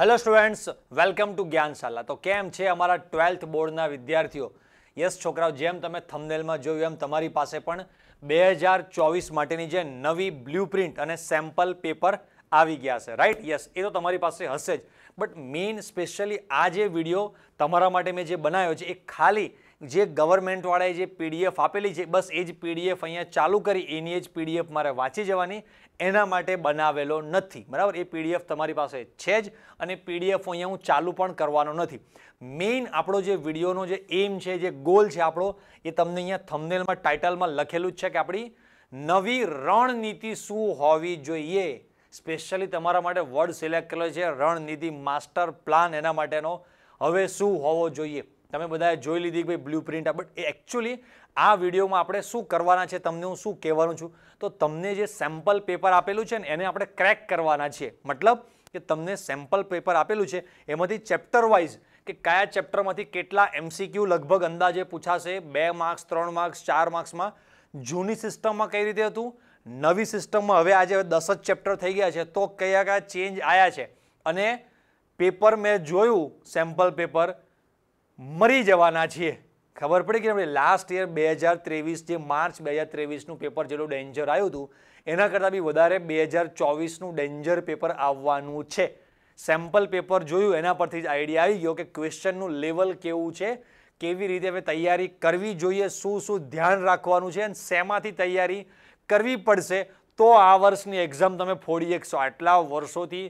hello students welcome to Gyanshala તો કેમ છે અમારા ટ્વેલ્થ બોર્ડના વિદ્યાર્થીઓ યસ છોકરાઓ જેમ તમે થમનેલમાં જોયું એમ તમારી પાસે પણ બે હજાર ચોવીસ માટેની જે નવી બ્લ્યુપ્રિન્ટ અને સેમ્પલ પેપર આવી ગયા છે રાઈટ યસ એ તો તમારી પાસે હશે જ બટ મેઇન સ્પેશિયલી આ જે વિડીયો તમારા માટે મેં જે બનાવ્યો છે એ ખાલી જે ગવર્મેન્ટવાળાએ જે પીડીએફ આપેલી છે બસ એ જ પીડીએફ અહીંયા ચાલુ કરી એની જ પીડીએફ મારે વાંચી જવાની એના માટે બનાવેલો નથી બરાબર એ પીડીએફ તમારી પાસે છે જ અને પીડીએફ અહીંયા હું ચાલુ પણ કરવાનો નથી મેઇન આપણો જે વિડીયોનો જે એમ છે જે ગોલ છે આપણો એ તમને અહીંયા થમનેલમાં ટાઇટલમાં લખેલું જ છે કે આપણી નવી રણનીતિ શું હોવી જોઈએ સ્પેશિયલી તમારા માટે વર્ડ સિલેક્ટ કરેલો છે રણનીતિ માસ્ટર પ્લાન એના માટેનો હવે શું હોવો જોઈએ તમે બધાએ જોઈ લીધી ભાઈ બ્લુ પ્રિન્ટ બટ એકચ્યુઅલી આ વિડીયોમાં આપણે શું કરવાના છે તમને હું શું કહેવાનું છું તો તમને જે સેમ્પલ પેપર આપેલું છે ને એને આપણે ક્રેક કરવાના છીએ મતલબ કે તમને સેમ્પલ પેપર આપેલું છે એમાંથી ચેપ્ટર વાઇઝ કે કયા ચેપ્ટરમાંથી કેટલા એમસીક્યુ લગભગ અંદાજે પૂછાશે બે માર્ક્સ ત્રણ માર્ક્સ ચાર માર્ક્સમાં જૂની સિસ્ટમમાં કઈ રીતે હતું નવી સિસ્ટમમાં હવે આજે દસ જ ચેપ્ટર થઈ ગયા છે તો કયા કયા ચેન્જ આવ્યા છે અને પેપર મેં જોયું સેમ્પલ પેપર મરી જવાના છીએ ખબર પડી કે આપણે લાસ્ટ યર બે હજાર ત્રેવીસ જે માર્ચ બે હજાર ત્રેવીસનું પેપર જેટલું ડેન્જર આવ્યું હતું એના કરતાં બી વધારે બે હજાર ચોવીસનું ડેન્જર પેપર આવવાનું છે સેમ્પલ પેપર જોયું એના પરથી જ આઈડિયા આવી ગયો કે ક્વેશ્ચનનું લેવલ કેવું છે કેવી રીતે હવે તૈયારી કરવી જોઈએ શું શું ધ્યાન રાખવાનું છે અને શેમાંથી તૈયારી કરવી પડશે તો આ વર્ષની એક્ઝામ તમે ફોડી એકસો આટલા વર્ષોથી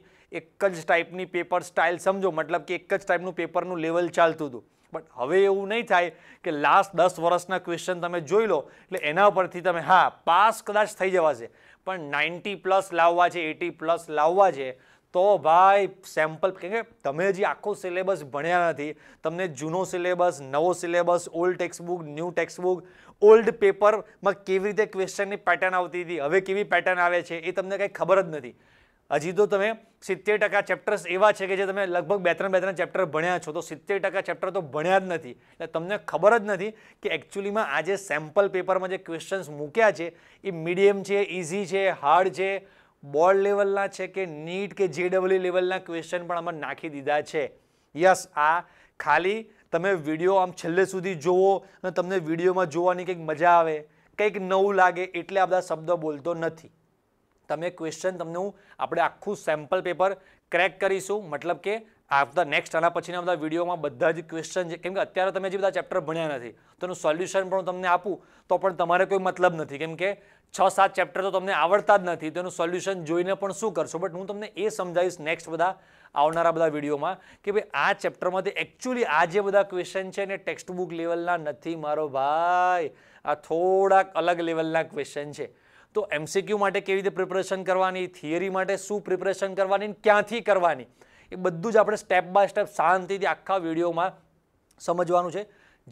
એક જ ટાઈપની પેપર સ્ટાઇલ સમજો મતલબ કે એક જ ટાઈપનું પેપરનું લેવલ ચાલતું હતું બટ હવે એવું નહીં થાય કે લાસ્ટ દસ વર્ષના ક્વેશ્ચન તમે જોઈ લો એટલે એના પરથી તમે હા પાસ કદાચ થઈ જવા છે પણ નાઇન્ટી પ્લસ લાવવા છે એટી પ્લસ લાવવા છે તો ભાઈ સેમ્પલ કેમ કે તમે હજી આખો સિલેબસ ભણ્યા નથી તમને જૂનો સિલેબસ નવો syllabus old textbook new textbook old પેપરમાં કેવી રીતે ક્વેશ્ચનની પેટર્ન આવતી હતી હવે કેવી પેટર્ન આવે છે એ તમને કંઈ ખબર જ નથી હજી તો તમે સિત્તેર ટકા ચેપ્ટર્સ એવા છે કે જે તમે લગભગ બે ત્રણ બે ત્રણ ચેપ્ટર ભણ્યા છો તો સિત્તેર ટકા ચેપ્ટર તો ભણ્યા જ નથી એટલે તમને ખબર જ નથી કે એકચ્યુઅલીમાં આ જે સેમ્પલ પેપરમાં જે ક્વેશ્ચન્સ મૂક્યા છે એ મીડિયમ છે ઇઝી છે હાર્ડ છે બોર્ડ લેવલના છે કે નીટ કે જેડબલ્યુ લેવલના ક્વેશ્ચન પણ આમાં નાખી દીધા છે યસ આ ખાલી તમે વિડીયો આમ છેલ્લે સુધી જુઓ અને તમને વિડીયોમાં જોવાની કંઈક મજા આવે કંઈક નવું લાગે એટલે આ બધા શબ્દો બોલતો નથી તમે ક્વેશ્ચન તમનું આપણે આખું સેમ્પલ પેપર ક્રેક કરીશું મતલબ કે આવતા નેક્સ્ટ આના પછીના બધા વિડીયોમાં બધા જ ક્વેશ્ચન છે કેમ કે અત્યારે તમે જે બધા ચેપ્ટર ભણ્યા નથી તો એનું સોલ્યુશન પણ તમને આપું તો પણ તમારે કોઈ મતલબ નથી કેમ કે છ સાત ચેપ્ટર તો તમને આવડતા જ નથી તેનું સોલ્યુશન જોઈને પણ શું કરશો બટ હું તમને એ સમજાવીશ નેક્સ્ટ બધા આવનારા બધા વિડીયોમાં કે ભાઈ આ ચેપ્ટરમાંથી એકચ્યુઅલી આ જે બધા ક્વેશ્ચન છે ને ટેક્સ્ટ બુક લેવલના નથી મારો ભાઈ આ થોડાક અલગ લેવલના ક્વેશ્ચન છે તો એમસીક્યુ માટે કેવી રીતે પ્રિપરેશન કરવાની થિયરી માટે શું પ્રિપરેશન કરવાની ક્યાંથી કરવાની એ બધું જ આપણે સ્ટેપ બાય સ્ટેપ શાંતિથી આખા વિડીયોમાં સમજવાનું છે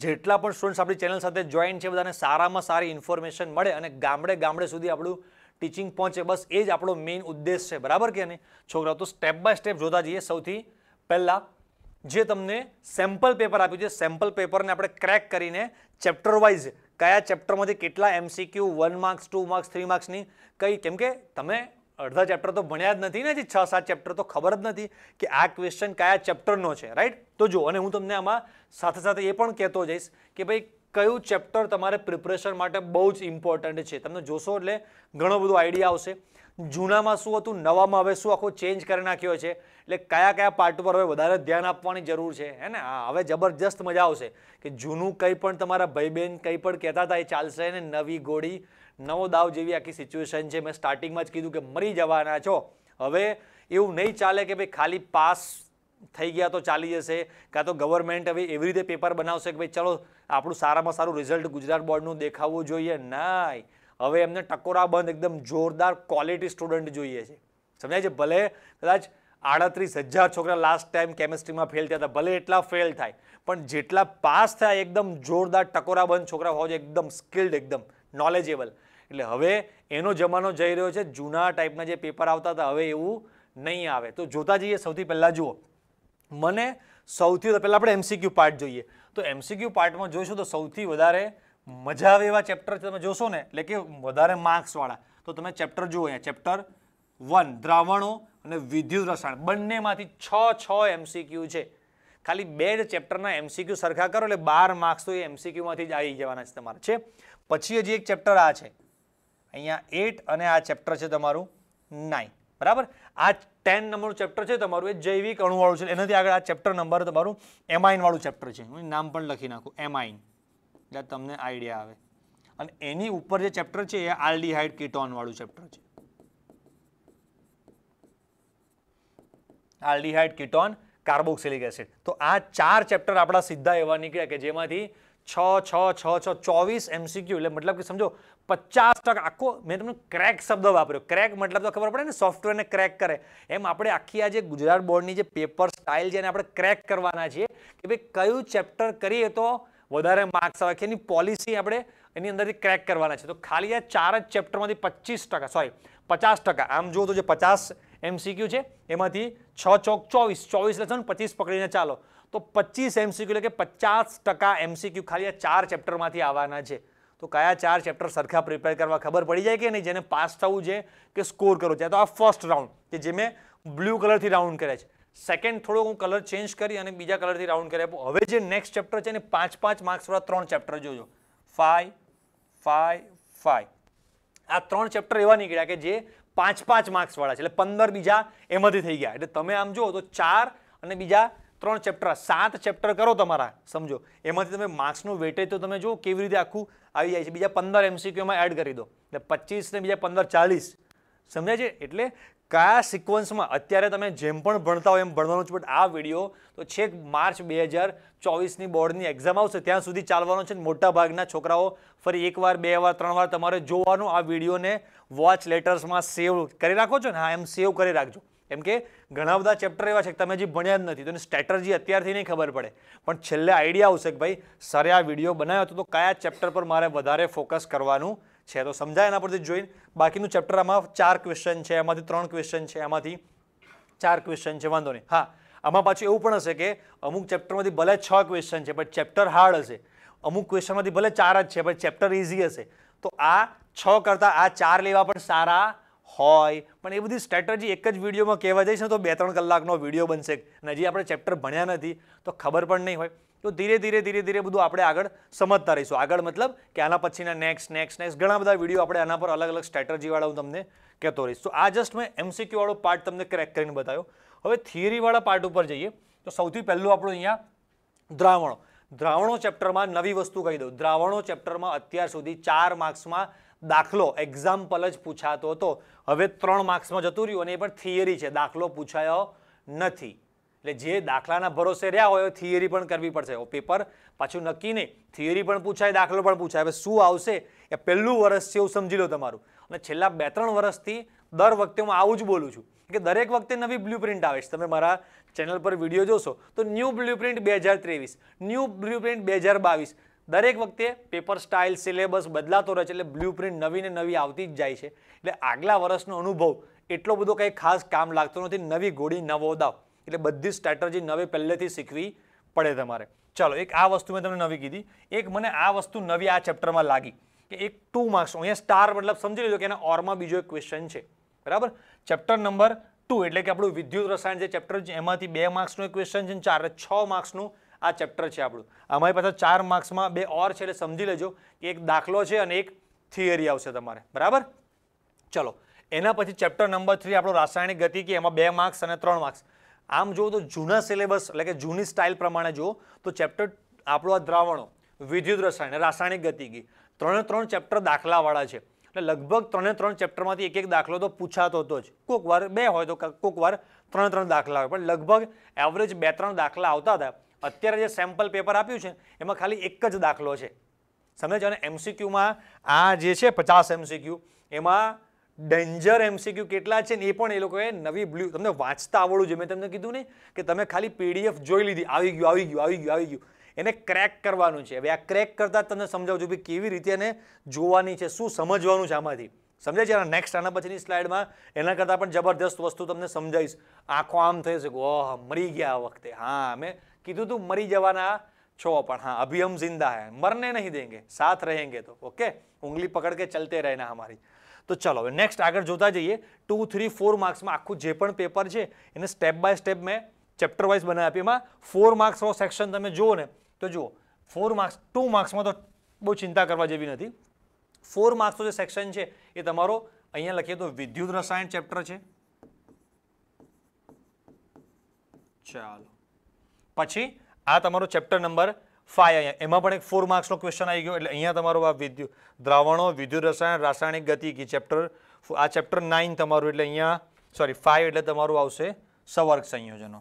જેટલા પણ સ્ટુડન્ટ્સ આપણી ચેનલ સાથે જોઈન છે બધાને સારામાં સારી ઇન્ફોર્મેશન મળે અને ગામડે ગામડે સુધી આપણું ટીચિંગ પહોંચે બસ એ જ આપણો મેઇન ઉદ્દેશ છે બરાબર કે નહીં છોકરાઓ તો સ્ટેપ બાય સ્ટેપ જોતા જઈએ સૌથી પહેલાં જે તમને સેમ્પલ પેપર આપ્યું છે સેમ્પલ પેપરને આપણે ક્રેક કરીને ચેપ્ટર વાઇઝ કયા ચેપ્ટરમાંથી કેટલા MCQ one marks two marks three માર્ક્સની કઈ કેમ કે તમે અડધા ચેપ્ટર તો ભણ્યા જ નથી ને જે છ સાત ચેપ્ટર તો ખબર જ નથી કે આ ક્વેશ્ચન કયા ચેપ્ટરનો છે રાઈટ તો જો અને હું તમને આમાં સાથે સાથે એ પણ કહેતો જઈશ કે ભાઈ કયું ચેપ્ટર તમારે પ્રિપરેશન માટે બહુ જ ઇમ્પોર્ટન્ટ છે તમે જોશો એટલે ઘણો બધો આઈડિયા આવશે જૂનામાં શું હતું નવામાં હવે શું આખો ચેન્જ કરી નાખ્યો છે એટલે કયા કયા પાર્ટ પર હવે વધારે ધ્યાન આપવાની જરૂર છે હે ને હવે જબરજસ્ત મજા આવશે કે જૂનું કંઈ પણ તમારા ભાઈ બહેન કંઈ પણ કહેતા હતા એ ચાલશે ને નવી ગોળી નવો દાવ જેવી આખી સિચ્યુએશન છે મેં સ્ટાર્ટિંગમાં જ કીધું કે મરી જવાના છો હવે એવું નહીં ચાલે કે ભાઈ ખાલી પાસ થઈ ગયા તો ચાલી જશે કાં તો ગવર્મેન્ટ હવે એવી રીતે પેપર બનાવશે કે ભાઈ ચલો આપણું સારામાં સારું રિઝલ્ટ ગુજરાત બોર્ડનું દેખાવું જોઈએ ના હવે એમને ટકોરા બંધ એકદમ જોરદાર ક્વોલિટી સ્ટુડન્ટ જોઈએ છે સમજાય છે ભલે કદાચ આડત્રીસ હજાર છોકરા લાસ્ટ ટાઈમ કેમિસ્ટ્રીમાં ફેલ થયા હતા ભલે એટલા ફેલ થાય પણ જેટલા પાસ થયા એકદમ જોરદાર ટકોરાબંધ છોકરા હોવા જોઈએ એકદમ સ્કિલ્ડ એકદમ નોલેજેબલ એટલે હવે એનો જમાનો જઈ રહ્યો છે જૂના ટાઈપના જે પેપર આવતા હતા હવે એવું નહીં આવે તો જોતા જઈએ સૌથી પહેલાં જુઓ મને સૌથી પહેલાં આપણે એમસીક્યુ પાર્ટ જોઈએ તો એમસીક્યુ પાર્ટમાં જોઈશું તો સૌથી વધારે મજા આવે એવા ચેપ્ટર તમે જોશો ને એટલે કે વધારે માર્ક્સવાળા તો તમે ચેપ્ટર જુઓ અહીંયા ચેપ્ટર વન દ્રાવણો અને વિદ્યુત રસાયણ બંનેમાંથી છ છ એમસીક્યુ છે ખાલી બે જ ચેપ્ટરના એમસીક્યુ સરખા કરો એટલે બાર માર્ક્સ તો એ એમસીક્યુમાંથી જ આવી જવાના છે તમારે છે પછી હજી એક ચેપ્ટર આ છે અહીંયા એટ અને આ ચેપ્ટર છે તમારું નાઇન બરાબર આ ટેન નંબરનું ચેપ્ટર છે તમારું એ જૈવિક અણુવાળું છે એનાથી આગળ આ ચેપ્ટર નંબર તમારું એમાઇનવાળું ચેપ્ટર છે હું નામ પણ લખી નાખું એમાઇન એટલે તમને આઈડિયા આવે અને એની ઉપર જે ચેપ્ટર છે એ આલ્ડીહાઇડ કીટોનવાળું ચેપ્ટર છે આલ્ડીહાઇડ કિટોન કાર્બોક્સિલિક એસિડ તો આ ચાર ચેપ્ટર આપણા સીધા એવા નીકળ્યા કે જેમાંથી છ છ છ છ ચોવીસ એમસીક્યુ એટલે મતલબ કે સમજો પચાસ ટકા આખો મેં તમને ક્રેક શબ્દ વાપર્યો ક્રેક મતલબ તો ખબર પડે ને સોફ્ટવેરને ક્રેક કરે એમ આપણે આખી આ જે ગુજરાત બોર્ડની જે પેપર સ્ટાઇલ છે એને આપણે ક્રેક કરવાના છીએ કે ભાઈ કયું ચેપ્ટર કરીએ તો વધારે માર્ક્સ આવે કે એની પોલિસી આપણે એની અંદરથી ક્રેક કરવાના છે તો ખાલી આ ચાર જ ચેપ્ટરમાંથી પચીસ ટકા સોરી પચાસ ટકા આમ જુઓ તો જે પચાસ એમસીક્યુ છે એમાંથી છ ચોક ચોવીસ ચોવીસ લખો ને પચીસ પકડીને ચાલો તો પચીસ એમસીક્યુ એટલે કે પચાસ ટકા એમસીક્યુ ખાલી આ ચાર ચેપ્ટરમાંથી આવવાના છે તો કયા ચાર ચેપ્ટર સરખા પ્રિપેર કરવા ખબર પડી જાય કે નહીં જેને પાસ થવું છે કે સ્કોર કરવો છે તો આ ફર્સ્ટ રાઉન્ડ કે જે મેં બ્લુ કલરથી રાઉન્ડ કર્યા છે સેકન્ડ થોડો હું કલર ચેન્જ કરી અને બીજા કલરથી રાઉન્ડ કરી આપું હવે જે નેક્સ્ટ ચેપ્ટર છે એને પાંચ પાંચ માર્ક્સવાળા ત્રણ ચેપ્ટર જોજો ફાઈવ ફાઈવ ફાઈવ આ ત્રણ ચેપ્ટર એવા નીકળ્યા કે જે પાંચ પાંચ માર્ક્સવાળા છે એટલે પંદર બીજા એમાંથી થઈ ગયા એટલે તમે આમ જુઓ તો ચાર અને બીજા ત્રણ ચેપ્ટર સાત ચેપ્ટર કરો તમારા સમજો એમાંથી તમે માર્ક્સનું વેટેજ તો તમે જુઓ કેવી રીતે આખું આવી જાય છે બીજા પંદર એમસીક્યુમાં એડ કરી દો એટલે પચીસ ને બીજા પંદર ચાલીસ સમજાય છે એટલે કયા સિક્વન્સમાં અત્યારે તમે જેમ પણ ભણતા હોય એમ ભણવાનું છે બટ આ વિડીયો તો છેક માર્ચ બે હજાર ચોવીસની બોર્ડની એક્ઝામ આવશે ત્યાં સુધી ચાલવાનો છે મોટા ભાગના છોકરાઓ ફરી એકવાર બે વાર ત્રણ વાર તમારે જોવાનું આ વિડીયોને વોચ લેટર્સમાં સેવ કરી રાખો છો ને હા એમ સેવ કરી રાખજો કેમ કે ઘણા બધા ચેપ્ટર એવા છે કે તમે હજી ભણ્યા જ નથી તો એની સ્ટ્રેટર્જી અત્યારથી નહીં ખબર પડે પણ છેલ્લે આઈડિયા આવશે કે ભાઈ સરે આ વિડીયો બનાવ્યો હતો તો કયા ચેપ્ટર પર મારે વધારે ફોકસ કરવાનું છે તો સમજાય એના પરથી જોઈને બાકીનું ચેપ્ટર આમાં ચાર ક્વેશ્ચન છે એમાંથી ત્રણ ક્વેશ્ચન છે એમાંથી ચાર ક્વેશ્ચન છે વાંધો નહીં હા આમાં પાછું એવું પણ હશે કે અમુક ચેપ્ટરમાંથી ભલે છ ક્વેશ્ચન છે પણ ચેપ્ટર હાર્ડ હશે અમુક ક્વેશ્ચનમાંથી ભલે ચાર જ છે પણ ચેપ્ટર ઇઝી હશે તો આ છ કરતાં આ ચાર લેવા પણ સારા હોય પણ એ બધી સ્ટ્રેટજી એક જ વિડીયોમાં કહેવા જઈશ ને તો બે ત્રણ કલાકનો વિડીયો બનશે અને હજી આપણે ચેપ્ટર ભણ્યા નથી તો ખબર પણ નહીં હોય તો ધીરે ધીરે ધીરે ધીરે બધું આપણે આગળ સમજતા રહીશું આગળ મતલબ કે આના પછીના નેક્સ્ટ નેક્સ્ટ નેક્સ્ટ ઘણા બધા વિડીયો આપણે આના પર અલગ અલગ સ્ટ્રેટર્જીવાળા હું તમને કહેતો રહીશ તો આ જસ્ટ મેં એમસીક્યુવાળો પાર્ટ તમને ક્રેક કરીને બતાવ્યો હવે થિયરીવાળા પાર્ટ ઉપર જઈએ તો સૌથી પહેલું આપણું અહીંયા દ્રાવણો દ્રાવણો ચેપ્ટરમાં નવી વસ્તુ કહી દઉં દ્રાવણો ચેપ્ટરમાં અત્યાર સુધી ચાર માર્ક્સમાં દાખલો એક્ઝામ્પલ જ પૂછાતો હતો હવે ત્રણ માર્ક્સમાં જતું રહ્યું અને એ પણ થિયરી છે દાખલો પૂછાયો નથી એટલે જે દાખલાના ભરોસે રહ્યા હોય થિયરી પણ કરવી પડશે પેપર પાછું નક્કી નહીં થિયરી પણ પૂછાય દાખલો પણ પૂછાય હવે શું આવશે એ પહેલું વર્ષ છે એવું સમજી લો તમારું અને છેલ્લા બે ત્રણ વર્ષથી દર વખતે હું આવું જ બોલું છું કે દરેક વખતે નવી બ્લુપ્રિન્ટ આવે છે તમે મારા ચેનલ પર વિડીયો જોશો તો ન્યૂ બ્લુપ્રિન્ટ બે હજાર ત્રેવીસ ન્યૂ બ્લુપ્રિન્ટ બે હજાર બાવીસ દરેક વખતે પેપર સ્ટાઇલ સિલેબસ બદલાતો રહે છે એટલે બ્લુપ્રિન્ટ નવી ને નવી આવતી જ જાય છે એટલે આગલા વર્ષનો અનુભવ એટલો બધો કંઈ ખાસ કામ લાગતો નથી નવી ઘોડી નવો દાવ એટલે બધી સ્ટ્રેટર્જી નવી પહેલેથી શીખવી પડે તમારે ચાલો એક આ વસ્તુ મેં તમને નવી કીધી એક મને આ વસ્તુ નવી આ ચેપ્ટરમાં લાગી કે એક ટુ માર્ક્સ અહીંયા સ્ટાર મતલબ સમજી લીધો કે એના ઓરમાં બીજો એક ક્વેશ્ચન છે બરાબર ચેપ્ટર નંબર ટુ એટલે કે આપણું વિદ્યુત રસાયણ જે ચેપ્ટર છે એમાંથી બે માર્ક્સનું એક ક્વેશ્ચન છે ચાર છ માર્ક્સનું આ ચેપ્ટર છે આપણું અમારી પાસે ચાર માર્ક્સમાં બે ઓર છે એટલે સમજી લેજો કે એક દાખલો છે અને એક થિયરી આવશે તમારે બરાબર ચલો એના પછી ચેપ્ટર નંબર થ્રી આપણો રાસાયણિક ગતિ કે એમાં બે માર્ક્સ અને ત્રણ માર્ક્સ આમ જુઓ તો જૂના સિલેબસ એટલે કે જૂની સ્ટાઇલ પ્રમાણે જુઓ તો ચેપ્ટર આપણો આ દ્રાવણો વિદ્યુત રસાયણ રાસાયણિક ગતિગી ત્રણે ત્રણ ચેપ્ટર દાખલાવાળા છે એટલે લગભગ ત્રણે ત્રણ ચેપ્ટરમાંથી એક એક દાખલો તો પૂછાતો હતો જ કોઈક વાર બે હોય તો કોઈક વાર ત્રણે ત્રણ દાખલા હોય પણ લગભગ એવરેજ બે ત્રણ દાખલા આવતા હતા અત્યારે જે સેમ્પલ પેપર આપ્યું છે એમાં ખાલી એક જ દાખલો છે સમજો અને એમસીક્યુમાં આ જે છે પચાસ એમસીક્યુ એમાં ડેન્જર એમસીક્યુ કેટલા છે ને એ પણ એ લોકોએ નવી બ્લુ તમને વાંચતા આવડવું જોઈએ મેં તમને કીધું ને કે તમે ખાલી પીડીએફ જોઈ લીધી આવી ગયું આવી ગયું આવી ગયું આવી ગયું એને ક્રેક કરવાનું છે હવે આ ક્રેક કરતાં તમને સમજાવું છું કે કેવી રીતે એને જોવાની છે શું સમજવાનું છે આમાંથી સમજાય છે નેક્સ્ટ આના પછીની સ્લાઇડમાં એના કરતાં પણ જબરદસ્ત વસ્તુ તમને સમજાવીશ આંખો આમ થઈ શકે ઓહ મરી ગયા આ વખતે હા મેં કીધું તું મરી જવાના છો પણ हाँ अभी हम जिंदा हैं मरने नहीं देंगे साथ रहेंगे तो ओके उंगली पकड़ के चलते रहना हमारी તો ચાલો હવે નેક્સ્ટ આગળ જોતા જઈએ ટુ થ્રી ફોર માર્ક્સમાં આખું જે પણ પેપર છે એને સ્ટેપ બાય સ્ટેપ મેં ચેપ્ટર વાઇઝ બનાવી આપી એમાં ફોર માર્ક્સનો સેક્શન તમે જુઓ ને તો જુઓ ફોર માર્ક્સ ટુ માર્ક્સમાં તો બહુ ચિંતા કરવા જેવી નથી ફોર માર્ક્સનો જે સેક્શન છે એ તમારો અહીંયા લખીએ તો વિદ્યુત રસાયણ ચેપ્ટર છે ચાલો પછી આ તમારો ચેપ્ટર નંબર ફાય અહીંયા એમાં પણ એક ફોર માર્ક્સનો ક્વેશ્ચન આવી ગયો એટલે અહીંયા તમારો આ વિદ્યુત દ્રાવણો વિદ્યુત રસાયણ રાસાયણિક ગતિકી ચેપ્ટર આ ચેપ્ટર નાઇન તમારું એટલે અહીંયા સોરી ફાઇવ એટલે તમારું આવશે સવર્ગ સંયોજનો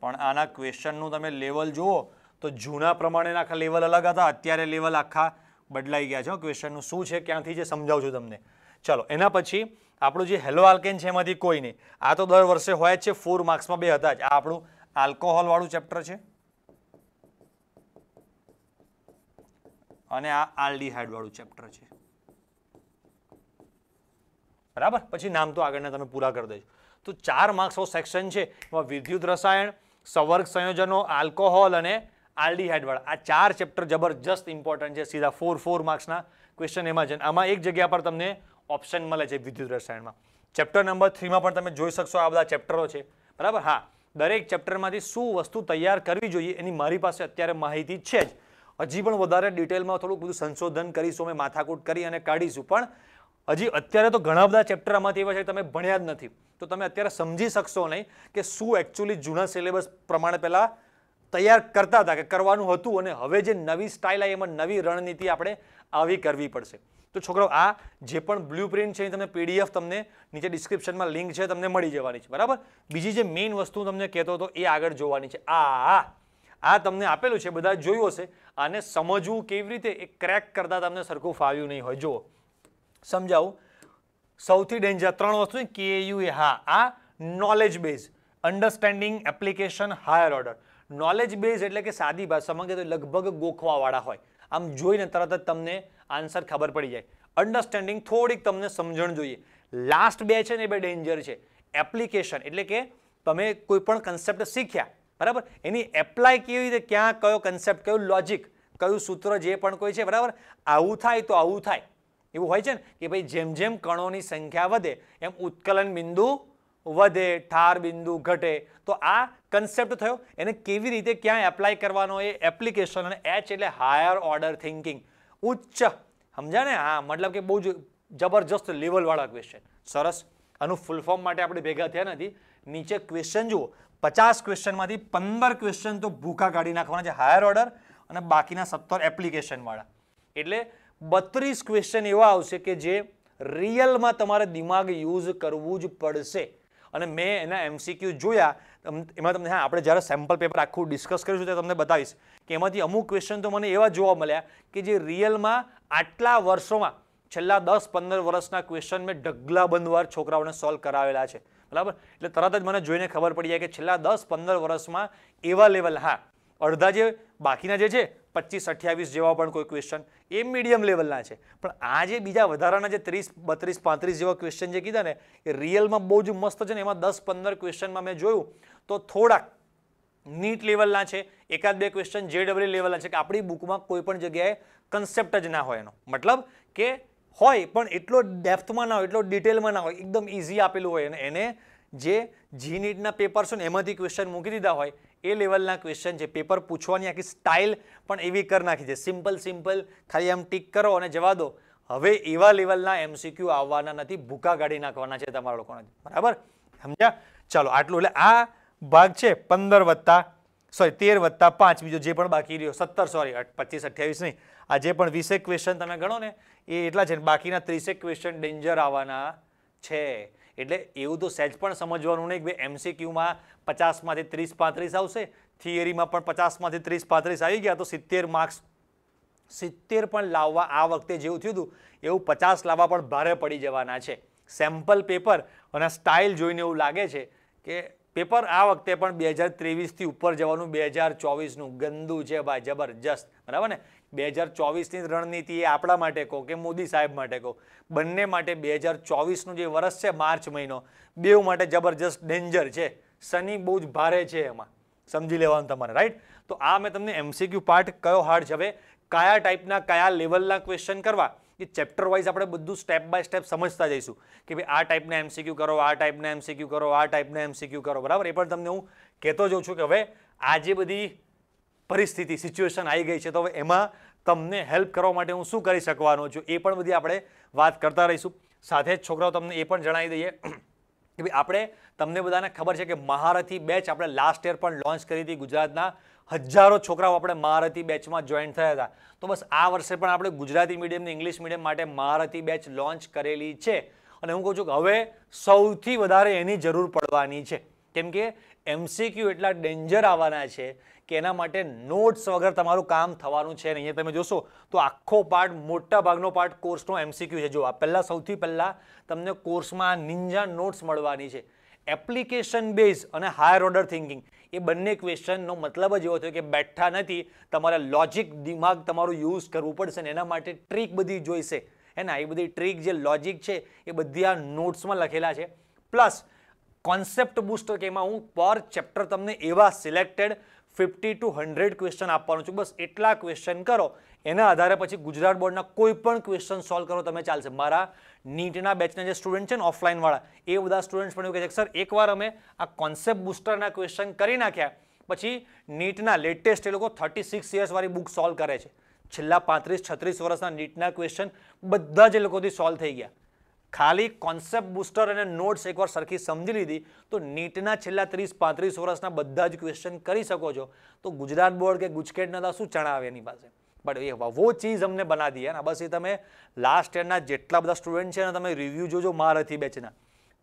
પણ આના ક્વેશ્ચનનું તમે લેવલ જુઓ તો જૂના પ્રમાણેના આખા લેવલ અલગ હતા અત્યારે લેવલ આખા બદલાઈ ગયા છે ક્વેશ્ચનનું શું છે ક્યાંથી જે સમજાવું છું તમને ચલો એના પછી આપણું જે હેલો આલ્કેન છે એમાંથી કોઈ નહીં આ તો દર વર્ષે હોય જ છે ફોર માર્ક્સમાં બે હતા જ આ આપણું આલ્કોહોલવાળું ચેપ્ટર છે અને આ આલ્ડીહાઇડવાળું ચેપ્ટર છે બરાબર પછી નામ તો આગળના તમે પૂરા કરી દેજો તો ચાર માર્ક્સનું સેક્શન છે એમાં વિદ્યુત રસાયણ સવર્ગ સંયોજનો આલ્કોહોલ અને આલ્ડીહાઇડવાળા આ ચાર ચેપ્ટર જબરજસ્ત ઇમ્પોર્ટન્ટ છે સીધા ફોર ફોર માર્ક્સના ક્વેશ્ચન એમાં છે આમાં એક જગ્યા પર તમને ઓપ્શન મળે છે વિદ્યુત રસાયણમાં ચેપ્ટર નંબર થ્રીમાં પણ તમે જોઈ શકશો આ બધા ચેપ્ટરો છે બરાબર હા દરેક ચેપ્ટરમાંથી શું વસ્તુ તૈયાર કરવી જોઈએ એની મારી પાસે અત્યારે માહિતી છે જ હજી પણ વધારે ડિટેલમાં થોડુંક બધું સંશોધન કરીશું અમે માથાકૂટ કરી અને કાઢીશું પણ હજી અત્યારે તો ઘણા બધા ચેપ્ટર આમાંથી એવા છે તમે ભણ્યા જ નથી તો તમે અત્યારે સમજી શકશો નહીં કે શું એકચ્યુઅલી જૂના સિલેબસ પ્રમાણે પહેલાં તૈયાર કરતા હતા કે કરવાનું હતું અને હવે જે નવી સ્ટાઇલ આવી એમાં નવી રણનીતિ આપણે આવી કરવી પડશે તો છોકરાઓ આ જે પણ બ્લુ પ્રિન્ટ છે એ તમને પીડીએફ તમને નીચે ડિસ્ક્રિપ્શનમાં લિંક છે તમને મળી જવાની છે બરાબર બીજી જે મેઇન વસ્તુ તમને કહેતો હતો એ આગળ જોવાની છે આ આ તમને આપેલું છે બધા જોયું હશે આને સમજવું કેવી રીતે એ ક્રેક કરતાં તમને સરખું ફાવ્યું નહીં હોય જુઓ સમજાવું સૌથી ડેન્જર ત્રણ વસ્તુ કે યુ એ હા આ knowledge base understanding application higher order knowledge base એટલે કે સાદી ભાષામાં કહેતો લગભગ ગોખવાવાળા હોય આમ જોઈને તરત જ તમને આન્સર ખબર પડી જાય અન્ડરસ્ટેન્ડિંગ થોડીક તમને સમજણ જોઈએ લાસ્ટ બે છે ને એ બે ડેન્જર છે એપ્લિકેશન એટલે કે તમે કોઈ પણ કન્સેપ્ટ શીખ્યા બરાબર એની એપ્લાય કેવી રીતે ક્યાં કયો કન્સેપ્ટ કયું લોજિક કયું સૂત્ર જે પણ કોઈ છે બરાબર આવું થાય તો આવું થાય એવું હોય છે ને કે ભાઈ જેમ જેમ કણોની સંખ્યા વધે એમ ઉત્કલન બિંદુ વધે ઠાર બિંદુ ઘટે તો આ કન્સેપ્ટ થયો એને કેવી રીતે ક્યાં એપ્લાય કરવાનો એ એપ્લિકેશન અને એચ એટલે હાયર ઓર્ડર થિંકિંગ ઉચ્ચ સમજ્યા ને હા મતલબ કે બહુ જ જબરજસ્ત લેવલવાળા ક્વેશ્ચન સરસ આનું ફૂલ ફોર્મ માટે આપણે ભેગા થયા નથી નીચે ક્વેશ્ચન જુઓ પચાસ ક્વેશ્ચનમાંથી પંદર ક્વેશ્ચન તો ભૂખા કાઢી નાખવાના છે હાયર ઓર્ડર અને બાકીના સત્તર એપ્લિકેશનવાળા એટલે બત્રીસ ક્વેશ્ચન એવા આવશે કે જે રિયલમાં તમારે દિમાગ યુઝ કરવું જ પડશે અને મેં એના એમસીક્યુ જોયા એમાં તમને હા આપણે જ્યારે સેમ્પલ પેપર આખું ડિસ્કસ કરીશું ત્યારે તમને બતાવીશ કે એમાંથી અમુક ક્વેશ્ચન તો મને એવા જોવા મળ્યા કે જે રિયલમાં આટલા વર્ષોમાં છેલ્લા દસ પંદર વર્ષના ક્વેશ્ચન મેં ઢગલા બંધવાર છોકરાઓને સોલ્વ કરાવેલા છે બરાબર એટલે તરત જ મને જોઈને ખબર પડી જાય કે છેલ્લા દસ પંદર વર્ષમાં એવા લેવલ હા અડધા જે બાકીના જે છે પચીસ અઠ્યાવીસ જેવા પણ કોઈ ક્વેશ્ચન એ મીડિયમ લેવલના છે પણ આ જે બીજા વધારાના જે ત્રીસ બત્રીસ પાંત્રીસ જેવા ક્વેશ્ચન જે કીધા ને એ રિયલમાં બહુ જ મસ્ત છે ને એમાં દસ પંદર ક્વેશ્ચનમાં મેં જોયું તો થોડાક નીટ લેવલના છે એકાદ બે ક્વેશ્ચન જેડબલ્યુ લેવલના છે કે આપણી બુકમાં કોઈ પણ જગ્યાએ કન્સેપ્ટ જ ના હોય એનો મતલબ કે હોય પણ એટલો ડેપ્થમાં ના હોય એટલો ડિટેલમાં ના હોય એકદમ ઇઝી આપેલું હોય અને એને જે જી નીટના પેપર છે ને એમાંથી ક્વેશ્ચન મૂકી દીધા હોય એ લેવલના ક્વેશ્ચન છે પેપર પૂછવાની આખી સ્ટાઇલ પણ એવી કરી નાખી છે સિમ્પલ સિમ્પલ ખાલી આમ ટીક કરો અને જવા દો હવે એવા લેવલના એમસીક્યુ આવવાના નથી ભૂકા કાઢી નાખવાના છે તમારા લોકોને બરાબર સમજ્યા ચાલો આટલું એટલે આ ભાગ છે પંદર વત્તા સોરી તેર વત્તા પાંચ બીજો જે પણ બાકી રહ્યો સત્તર સોરી પચીસ અઠ્યાવીસ નહીં આ જે પણ વીસેક ક્વેશ્ચન તમે ગણો ને એ એટલા છે બાકીના ત્રીસેક ક્વેશ્ચન ડેન્જર આવવાના છે એટલે એવું તો સહેજ પણ સમજવાનું નહીં કે ભાઈ એમસીક્યુમાં પચાસમાંથી ત્રીસ પાંત્રીસ આવશે થિયરીમાં પણ પચાસમાંથી ત્રીસ પાંત્રીસ આવી ગયા તો સિત્તેર માર્ક્સ સિત્તેર પણ લાવવા આ વખતે જેવું થયું હતું એવું પચાસ લાવવા પણ ભારે પડી જવાના છે સેમ્પલ પેપર અને સ્ટાઇલ જોઈને એવું લાગે છે કે પેપર આ વખતે પણ બે હજાર ત્રેવીસથી ઉપર જવાનું બે હજાર ચોવીસનું ગંદુ છે ભાઈ જબરજસ્ત બરાબર ને બે હજાર ચોવીસની રણનીતિ એ આપણા માટે કહો કે મોદી સાહેબ માટે કહો બંને માટે બે હજાર ચોવીસનું જે વરસ છે માર્ચ મહિનો બેઉ માટે જબરજસ્ત ડેન્જર છે શનિ બહુ જ ભારે છે એમાં સમજી લેવાનું તમારે રાઈટ તો આ મેં તમને એમસીક્યુ પાર્ટ કયો હાર્ડ છે હવે કયા ટાઈપના કયા લેવલના ક્વેશ્ચન કરવા એ ચેપ્ટર વાઇઝ આપણે બધું સ્ટેપ બાય સ્ટેપ સમજતા જઈશું કે ભાઈ આ ટાઈપના એમસીક્યુ કરો આ ટાઈપના એમસીક્યુ કરો આ ટાઈપના એમસીક્યુ કરો બરાબર એ પણ તમને હું કહેતો જઉં છું કે હવે આ જે બધી પરિસ્થિતિ સિચ્યુએશન આવી ગઈ છે તો હવે એમાં તમને હેલ્પ કરવા માટે હું શું કરી શકવાનો છું એ પણ બધી આપણે વાત કરતા રહીશું સાથે જ છોકરાઓ તમને એ પણ જણાવી દઈએ કે ભાઈ આપણે તમને બધાને ખબર છે કે મહારથી બેચ આપણે લાસ્ટ યર પણ લોન્ચ કરી હતી ગુજરાતના હજારો છોકરાઓ આપણે મહારથી બેચમાં જોઈન થયા હતા તો બસ આ વર્ષે પણ આપણે ગુજરાતી મીડિયમને ઇંગ્લિશ મીડિયમ માટે મહારથી બેચ લોન્ચ કરેલી છે અને હું કહું છું કે હવે સૌથી વધારે એની જરૂર પડવાની છે કેમ કે એમસીક્યુ એટલા ડેન્જર આવવાના છે કે એના માટે નોટ્સ વગર તમારું કામ થવાનું છે નહીં તમે જોશો તો આખો પાર્ટ મોટા ભાગનો પાર્ટ કોર્સનો એમસીક્યુ છે જો આ પહેલાં સૌથી પહેલાં તમને કોર્સમાં નિંજા નોટ્સ મળવાની છે એપ્લિકેશન બેઝ અને હાયર ઓર્ડર થિંકિંગ એ બંને ક્વેશ્ચનનો મતલબ જ એવો થયો કે બેઠા નથી તમારે લોજિક દિમાગ તમારું યુઝ કરવું પડશે ને એના માટે ટ્રીક બધી જોઈશે હે ને આ બધી ટ્રીક જે લોજિક છે એ બધી આ નોટ્સમાં લખેલા છે પ્લસ કોન્સેપ્ટ બુસ્ટર કે એમાં હું પર ચેપ્ટર તમને એવા selected fifty to hundred question આપવાનું છું બસ એટલા ક્વેશ્ચન કરો એના આધારે પછી ગુજરાત બોર્ડના કોઈ પણ ક્વેશ્ચન સોલ્વ કરો તમે ચાલશે મારા નીટના બેચના જે સ્ટુડન્ટ છે ને ઓફલાઈનવાળા એ બધા સ્ટુડન્ટ્સ પણ એવું કહે છે સર એકવાર અમે આ કોન્સેપ્ટ બુસ્ટરના ક્વેશ્ચન કરી નાખ્યા પછી નીટના લેટેસ્ટ એ લોકો થર્ટી સિક્સ યર્સવાળી બુક સોલ્વ કરે છે છેલ્લા પાંત્રીસ છત્રીસ વર્ષના નીટના ક્વેશ્ચન બધા જ એ લોકોથી સોલ્વ થઈ ગયા ખાલી કોન્સેપ્ટ બુસ્ટર અને નોટ્સ એકવાર સરખી સમજી લીધી તો નીટના છેલ્લા ત્રીસ પાંત્રીસ વર્ષના બધા જ ક્વેશ્ચન કરી શકો છો તો ગુજરાત બોર્ડ કે ગુજકેટના તો શું ચણાવે એની પાસે બટ એ વો ચીઝ અમને બના દઈએ ને બસ એ તમે લાસ્ટ યરના જેટલા બધા સ્ટુડન્ટ છે અને તમે રિવ્યૂ જોજો મારાથી બેચના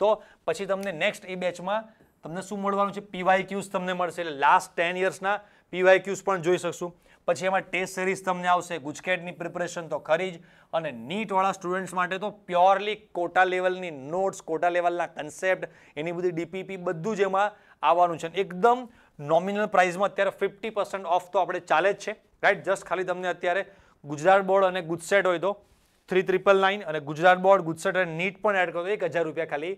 તો પછી તમને નેક્સ્ટ એ બેચમાં તમને શું મળવાનું છે પીવાય ક્યુઝ તમને મળશે એટલે લાસ્ટ ટેન યર્સના પીવાય ક્યુઝ પણ જોઈ શકશું પછી એમાં ટેસ્ટ સિરીઝ તમને આવશે ગુજકેટની પ્રિપરેશન તો ખરી જ અને નીટવાળા સ્ટુડન્ટ્સ માટે તો પ્યોરલી કોટા લેવલની નોટ્સ કોટા લેવલના કન્સેપ્ટ એની બધી ડીપીપી બધું જ એમાં આવવાનું છે એકદમ નોમિનલ પ્રાઇઝમાં અત્યારે ફિફ્ટી પર્સન્ટ ઓફ તો આપણે ચાલે જ છે રાઈટ જસ્ટ ખાલી તમને અત્યારે ગુજરાત બોર્ડ અને ગુજસેટ હોય તો થ્રી ટ્રિપલ નાઇન અને ગુજરાત બોર્ડ ગુજસેટ અને નીટ પણ એડ કરો એક હજાર રૂપિયા ખાલી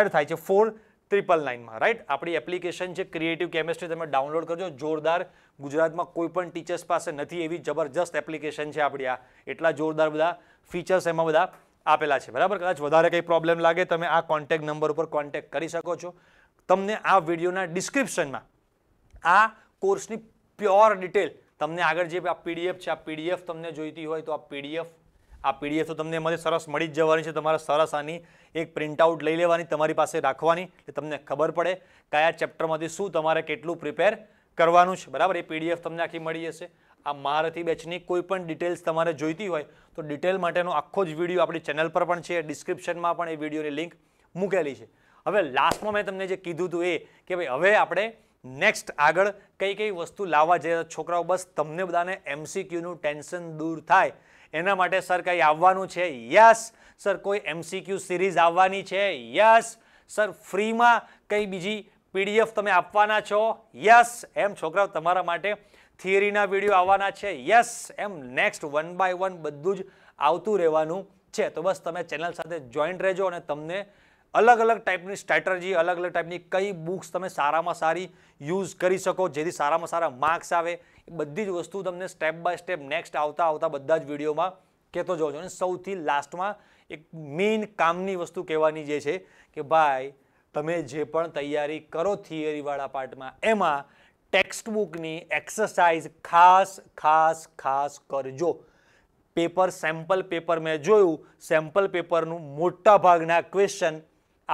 એડ થાય છે ફોર ત્રિપલ નાઇનમાં રાઈટ આપણી એપ્લિકેશન છે ક્રિએટિવ કેમેસ્ટ્રી તમે ડાઉનલોડ કરજો જોરદાર ગુજરાતમાં કોઈ પણ ટીચર્સ પાસે નથી એવી જબરજસ્ત એપ્લિકેશન છે આપણી આ એટલા જોરદાર બધા ફીચર્સ એમાં બધા આપેલા છે બરાબર કદાચ વધારે કંઈ પ્રોબ્લેમ લાગે તમે આ કોન્ટેક નંબર ઉપર કોન્ટેક કરી શકો છો તમને આ વિડીયોના ડિસ્ક્રિપ્શનમાં આ કોર્સની પ્યોર ડિટેલ તમને આગળ જે આ પીડીએફ છે આ પીડીએફ તમને જોઈતી હોય તો આ પીડીએફ આ પીડીએફ તો તમને એમાંથી સરસ મળી જ જવાની છે તમારે સરસ આની એક પ્રિન્ટઆઉટ લઈ લેવાની તમારી પાસે રાખવાની એટલે તમને ખબર પડે કયા ચેપ્ટરમાંથી શું તમારે કેટલું પ્રિપેર કરવાનું છે બરાબર એ પીડીએફ તમને આખી મળી જશે આ મહારથી બેચની કોઈ પણ ડિટેલ્સ તમારે જોઈતી હોય તો ડિટેલ માટેનો આખો જ વિડીયો આપણી ચેનલ પર પણ છે ડિસ્ક્રિપ્શનમાં પણ એ વિડીયોની લિંક મૂકેલી છે હવે લાસ્ટમાં મેં તમને જે કીધું હતું એ કે ભાઈ હવે આપણે નેક્સ્ટ આગળ કઈ કઈ વસ્તુ લાવવા જઈ છોકરાઓ બસ તમને બધાને એમસીક્યુનું ટેન્શન દૂર થાય એના માટે સર કંઈ આવવાનું છે યસ સર કોઈ એમસીક્યુ સિરીઝ આવવાની છે યસ સર ફ્રીમાં કંઈ બીજી પીડીએફ તમે આપવાના છો યસ એમ છોકરાઓ તમારા માટે થિયરીના વિડીયો આવવાના છે યસ એમ નેક્સ્ટ વન બાય વન બધું જ આવતું રહેવાનું છે તો બસ તમે ચેનલ સાથે જોઈન્ટ રહેજો અને તમને અલગ અલગ ટાઈપની સ્ટ્રેટર્જી અલગ અલગ ટાઈપની કઈ બુક્સ તમે સારામાં સારી યુઝ કરી શકો જેથી સારામાં સારા માર્ક્સ આવે બધી જ વસ્તુ તમને સ્ટેપ બાય સ્ટેપ નેક્સ્ટ આવતા આવતા બધા જ વિડીયોમાં કહેતો જાઉં છું અને સૌથી લાસ્ટમાં એક મેઇન કામની વસ્તુ કહેવાની જે છે કે ભાઈ તમે જે પણ તૈયારી કરો થિયરીવાળા પાર્ટમાં એમાં ટેક્સ્ટબુકની એક્સરસાઇઝ ખાસ ખાસ ખાસ કરજો પેપર સેમ્પલ પેપર મેં જોયું સેમ્પલ પેપરનું મોટા ભાગના ક્વેશ્ચન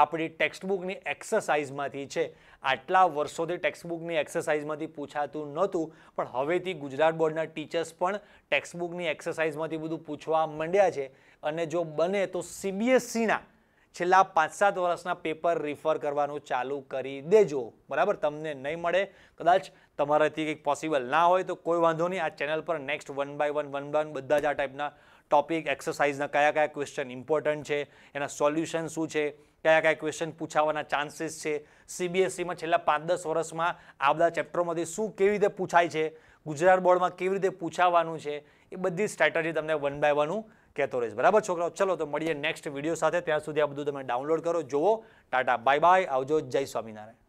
આપણી ટેક્સ્ટબુકની એક્સરસાઇઝમાંથી છે આટલા વર્ષોથી ટેક્સ્ટબુકની એક્સરસાઇઝમાંથી પૂછાતું નહોતું પણ હવેથી ગુજરાત બોર્ડના ટીચર્સ પણ ટેક્સ્ટબુકની એક્સરસાઇઝમાંથી બધું પૂછવા માંડ્યા છે અને જો બને તો સીબીએસસીના e છેલ્લા પાંચ સાત વર્ષના પેપર રિફર કરવાનું ચાલુ કરી દેજો બરાબર તમને નહીં મળે કદાચ તમારાથી કંઈક પોસિબલ ના હોય તો કોઈ વાંધો નહીં આ ચેનલ પર next one by one one by one બધા જ આ ટાઈપના ટોપિક એક્સરસાઇઝના કયા કયા ક્વેશ્ચન ઇમ્પોર્ટન્ટ છે એના સોલ્યુશન શું છે કયા કયા ક્વેશ્ચન પૂછાવાના ચાન્સીસ છે સીબીએસસીમાં છેલ્લા પાંચ દસ વર્ષમાં આ બધા ચેપ્ટરોમાંથી શું કેવી રીતે પૂછાય છે ગુજરાત બોર્ડમાં કેવી રીતે પૂછાવાનું છે એ બધી સ્ટ્રેટજી તમને વન બાય વન હું કહેતો રહીશ બરાબર છોકરાઓ ચલો તો મળીએ નેક્સ્ટ વિડીયો સાથે ત્યાં સુધી આ બધું તમે ડાઉનલોડ કરો જુઓ ટાટા બાય બાય આવજો જય સ્વામિનારાયણ